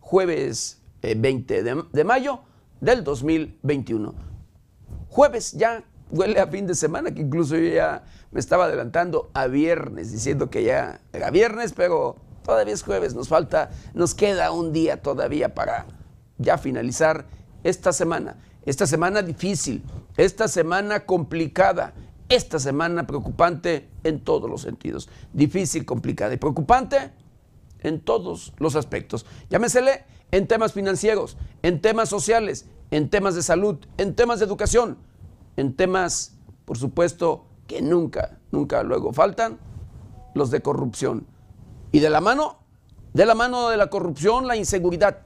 jueves 20 eh, de, de, mayo del 2021. Jueves ya huele a fin de semana, que incluso yo ya me estaba adelantando a viernes, diciendo que ya era viernes, pero todavía es jueves, nos falta, nos queda un día todavía para ya finalizar esta semana. Esta semana difícil, esta semana complicada, esta semana preocupante en todos los sentidos. Difícil, complicada y preocupante en todos los aspectos. Llámesele en temas financieros, en temas sociales, en temas de salud, en temas de educación, en temas, por supuesto, que nunca, nunca luego faltan, los de corrupción. Y de la mano, de la mano de la corrupción, la inseguridad.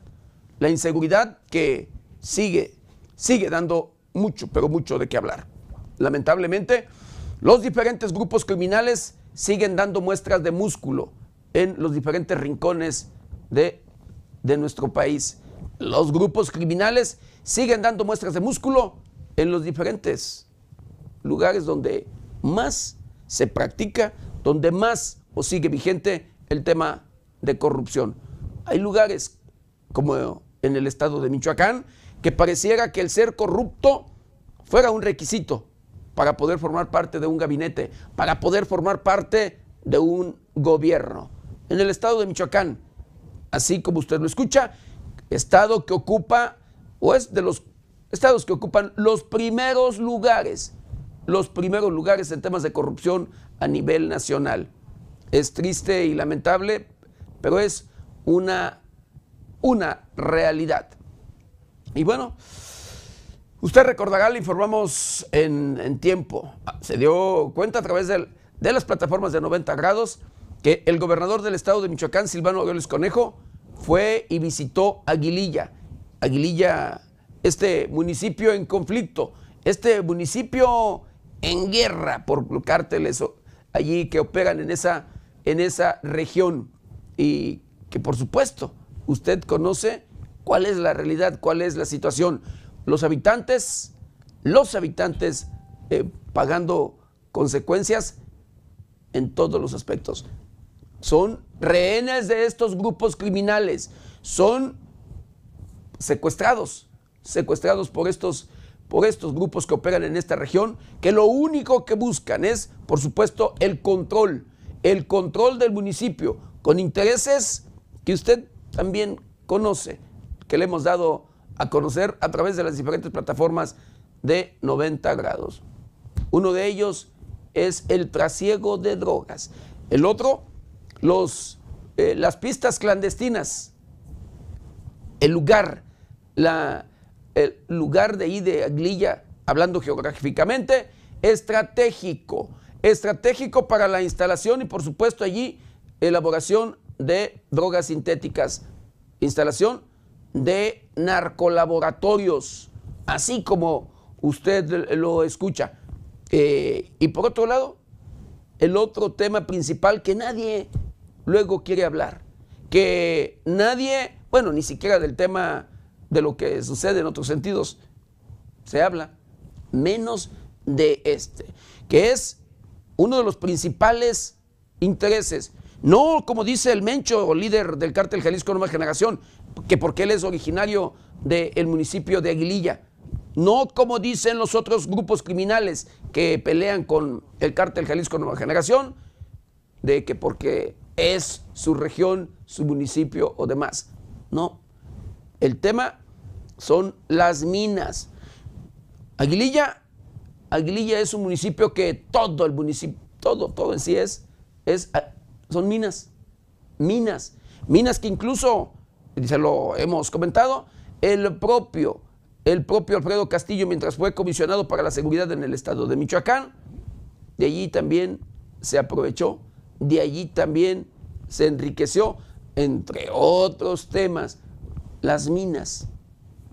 La inseguridad que sigue, sigue dando mucho, pero mucho de qué hablar. Lamentablemente, los diferentes grupos criminales siguen dando muestras de músculo en los diferentes rincones de, de nuestro país. Los grupos criminales siguen dando muestras de músculo en los diferentes lugares donde más se practica, donde más o sigue vigente el tema de corrupción. Hay lugares como en el estado de Michoacán que pareciera que el ser corrupto fuera un requisito para poder formar parte de un gabinete, para poder formar parte de un gobierno en el estado de Michoacán, así como usted lo escucha, estado que ocupa o es de los estados que ocupan los primeros lugares, los primeros lugares en temas de corrupción a nivel nacional. Es triste y lamentable, pero es una, una realidad. Y bueno, usted recordará, le informamos en, en tiempo, se dio cuenta a través de las plataformas de 90 grados, el gobernador del estado de Michoacán, Silvano Aureoles Conejo, fue y visitó Aguililla. Aguililla, este municipio en conflicto, este municipio en guerra por cárteles allí que operan en esa, en esa región y que por supuesto usted conoce cuál es la realidad, cuál es la situación. Los habitantes, los habitantes eh, pagando consecuencias en todos los aspectos son rehenes de estos grupos criminales, son secuestrados, secuestrados por estos, por estos grupos que operan en esta región, que lo único que buscan es, por supuesto, el control, el control del municipio, con intereses que usted también conoce, que le hemos dado a conocer a través de las diferentes plataformas de 90 grados. Uno de ellos es el trasiego de drogas. El otro los, eh, las pistas clandestinas, el lugar, la, el lugar de ahí de Aglilla, hablando geográficamente, estratégico, estratégico para la instalación y por supuesto allí elaboración de drogas sintéticas, instalación de narcolaboratorios, así como usted lo escucha. Eh, y por otro lado, el otro tema principal que nadie luego quiere hablar. Que nadie, bueno, ni siquiera del tema de lo que sucede en otros sentidos se habla, menos de este, que es uno de los principales intereses. No como dice el Mencho, líder del cártel Jalisco Nueva Generación, que porque él es originario del municipio de Aguililla. No como dicen los otros grupos criminales que pelean con el cártel Jalisco Nueva Generación, de que porque es su región, su municipio o demás. No, el tema son las minas. Aguililla, Aguililla es un municipio que todo el municipio, todo, todo en sí es, es ah, son minas, minas, minas que incluso, se lo hemos comentado, el propio, el propio Alfredo Castillo, mientras fue comisionado para la seguridad en el estado de Michoacán, de allí también se aprovechó de allí también se enriqueció, entre otros temas, las minas.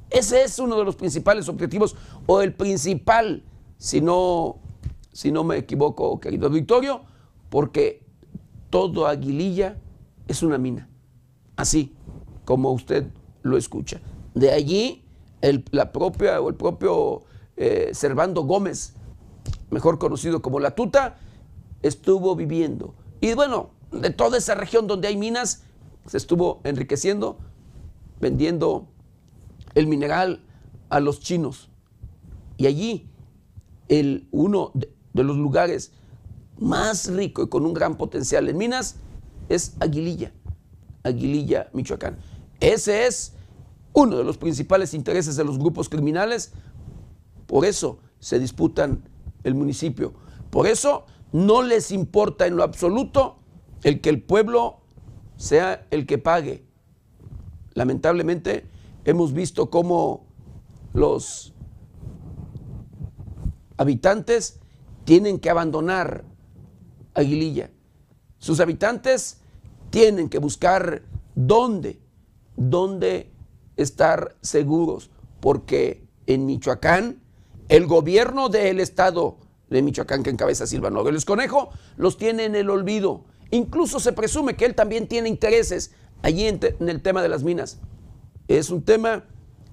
Ese es uno de los principales objetivos, o el principal, si no, si no me equivoco, querido Victorio, porque todo Aguililla es una mina, así como usted lo escucha. De allí el, la propia, o el propio eh, Servando Gómez, mejor conocido como La Tuta, estuvo viviendo y bueno, de toda esa región donde hay minas, se pues, estuvo enriqueciendo vendiendo el mineral a los chinos. Y allí, el, uno de, los lugares más ricos y con un gran potencial en minas es Aguililla, Aguililla, Michoacán. Ese es uno de los principales intereses de los grupos criminales. Por eso se disputan el municipio. Por eso no les importa en lo absoluto el que el pueblo sea el que pague. Lamentablemente hemos visto cómo los habitantes tienen que abandonar Aguililla. Sus habitantes tienen que buscar dónde, dónde estar seguros, porque en Michoacán el gobierno del estado de Michoacán que encabeza Silvano Aureoles Conejo, los tiene en el olvido. Incluso se presume que él también tiene intereses allí en, el tema de las minas. Es un tema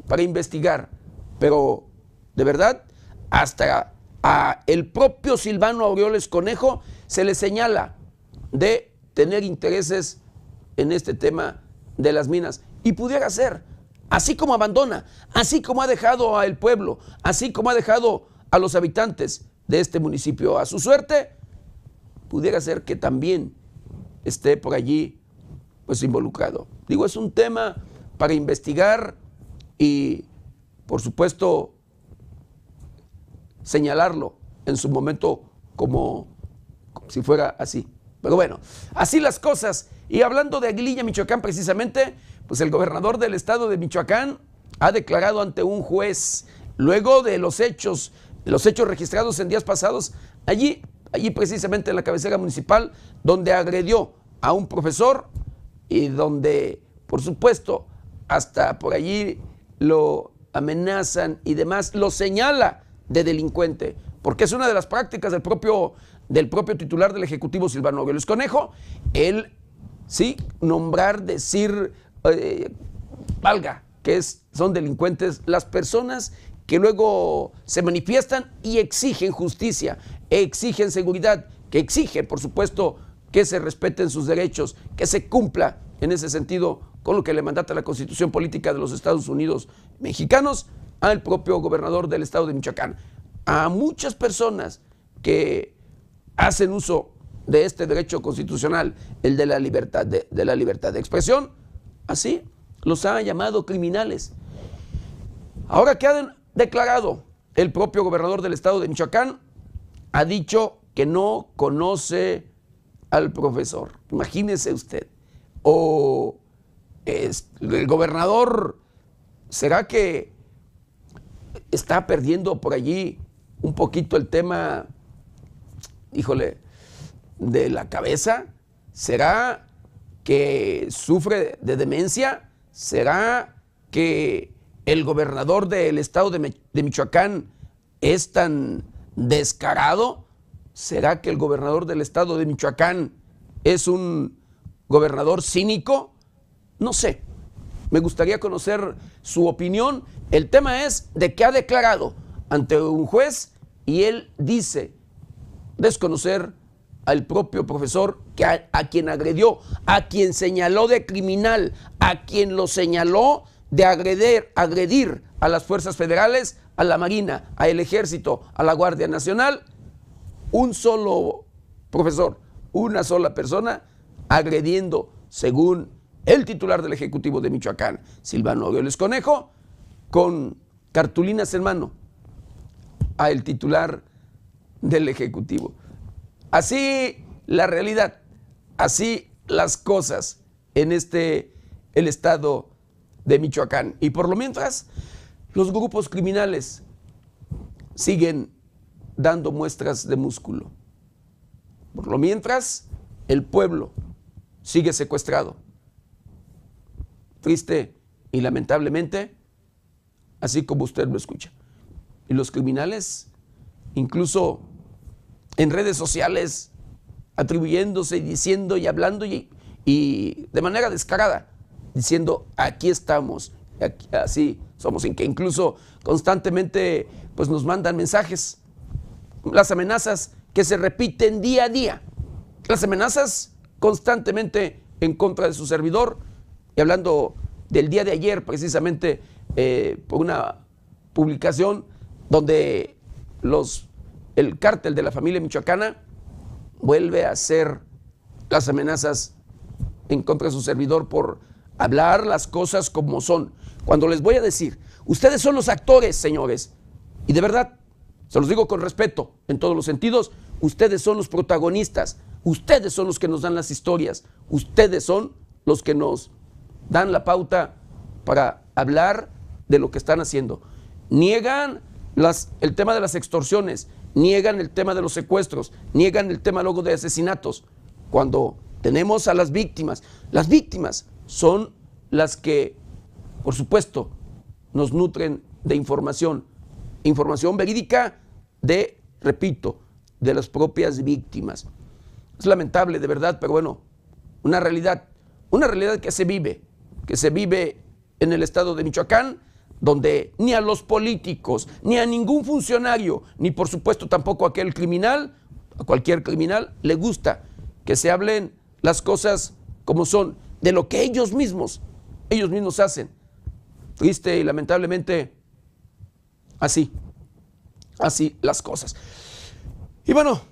para investigar, pero de verdad, hasta a el propio Silvano Aureoles Conejo se le señala de tener intereses en este tema de las minas. Y pudiera ser, así como abandona, así como ha dejado al pueblo, así como ha dejado a los habitantes de este municipio. A su suerte, pudiera ser que también esté por allí pues involucrado. Digo, es un tema para investigar y por supuesto señalarlo en su momento como, si fuera así. Pero bueno, así las cosas. Y hablando de Aguililla, Michoacán, precisamente, pues el gobernador del estado de Michoacán ha declarado ante un juez, luego de los hechos los hechos registrados en días pasados allí, allí precisamente en la cabecera municipal, donde agredió a un profesor y donde, por supuesto, hasta por allí lo amenazan y demás, lo señala de delincuente, porque es una de las prácticas del propio, del propio titular del Ejecutivo, Silvano Aureoles Conejo, el, sí, nombrar, decir, eh, valga, que es, son delincuentes las personas que luego se manifiestan y exigen justicia, exigen seguridad, que exigen, por supuesto, que se respeten sus derechos, que se cumpla en ese sentido con lo que le mandata la constitución política de los Estados Unidos mexicanos al propio gobernador del estado de Michoacán. A muchas personas que hacen uso de este derecho constitucional, el de la libertad de, la libertad de expresión, así los ha llamado criminales. Ahora quedan declarado. El propio gobernador del estado de Michoacán ha dicho que no conoce al profesor. Imagínese usted. O es, el gobernador, ¿será que está perdiendo por allí un poquito el tema, híjole, de la cabeza? ¿Será que sufre de demencia? ¿Será que el gobernador del estado de, Michoacán es tan descarado? ¿Será que el gobernador del estado de Michoacán es un gobernador cínico? No sé. Me gustaría conocer su opinión. El tema es de que ha declarado ante un juez y él dice desconocer al propio profesor que a, quien agredió, a quien señaló de criminal, a quien lo señaló de agredir, agredir a las fuerzas federales, a la Marina, al Ejército, a la Guardia Nacional, un solo profesor, una sola persona agrediendo, según el titular del Ejecutivo de Michoacán, Silvano Aureoles Conejo, con cartulinas en mano al titular del Ejecutivo. Así la realidad, así las cosas en este el estado de Michoacán. Y por lo mientras, los grupos criminales siguen dando muestras de músculo. Por lo mientras, el pueblo sigue secuestrado. Triste y lamentablemente, así como usted lo escucha. Y los criminales, incluso en redes sociales, atribuyéndose, y diciendo y hablando y de manera descarada diciendo, aquí estamos, así somos, en que incluso constantemente pues, nos mandan mensajes, las amenazas que se repiten día a día, las amenazas constantemente en contra de su servidor, y hablando del día de ayer precisamente eh, por una publicación donde los, el cártel de la familia michoacana vuelve a hacer las amenazas en contra de su servidor por hablar las cosas como son. Cuando les voy a decir, ustedes son los actores, señores, y de verdad, se los digo con respeto, en todos los sentidos, ustedes son los protagonistas, ustedes son los que nos dan las historias, ustedes son los que nos dan la pauta para hablar de lo que están haciendo. Niegan el tema de las extorsiones, niegan el tema de los secuestros, niegan el tema luego de asesinatos, cuando tenemos a las víctimas. Las víctimas son las que, por supuesto, nos nutren de información, información verídica de, repito, de las propias víctimas. Es lamentable, de verdad, pero bueno, una realidad, una realidad que se vive, que se vive en el estado de Michoacán, donde ni a los políticos, ni a ningún funcionario, ni por supuesto tampoco a aquel criminal, a cualquier criminal, le gusta que se hablen las cosas como son de lo que ellos mismos, ellos mismos hacen. Triste y lamentablemente así, así las cosas. Y bueno,